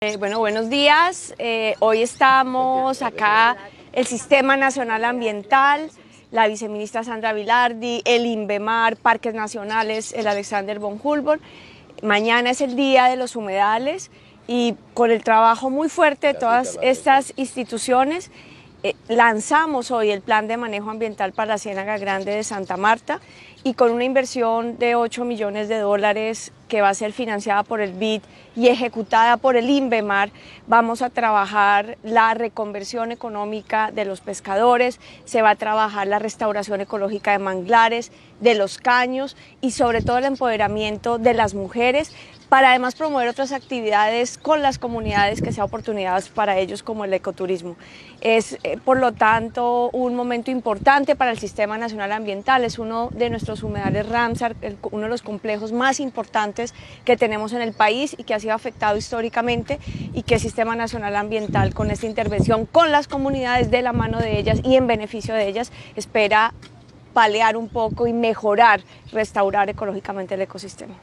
Eh, bueno, buenos días. Eh, hoy estamos acá, el Sistema Nacional Ambiental, la viceministra Sandra Vilardi, el INBEMAR, Parques Nacionales, el Alexander von Hulborn. Mañana es el Día de los Humedales y con el trabajo muy fuerte de todas estas instituciones, eh, lanzamos hoy el plan de manejo ambiental para la Ciénaga Grande de Santa Marta y con una inversión de 8 millones de dólares que va a ser financiada por el BID y ejecutada por el INVEMAR, vamos a trabajar la reconversión económica de los pescadores, se va a trabajar la restauración ecológica de manglares, de los caños y sobre todo el empoderamiento de las mujeres para además promover otras actividades con las comunidades que sean oportunidades para ellos como el ecoturismo. Es eh, por lo tanto un momento importante para el Sistema Nacional Ambiental, es uno de nuestros humedales Ramsar, uno de los complejos más importantes que tenemos en el país y que ha sido afectado históricamente y que el Sistema Nacional Ambiental con esta intervención con las comunidades de la mano de ellas y en beneficio de ellas espera palear un poco y mejorar, restaurar ecológicamente el ecosistema.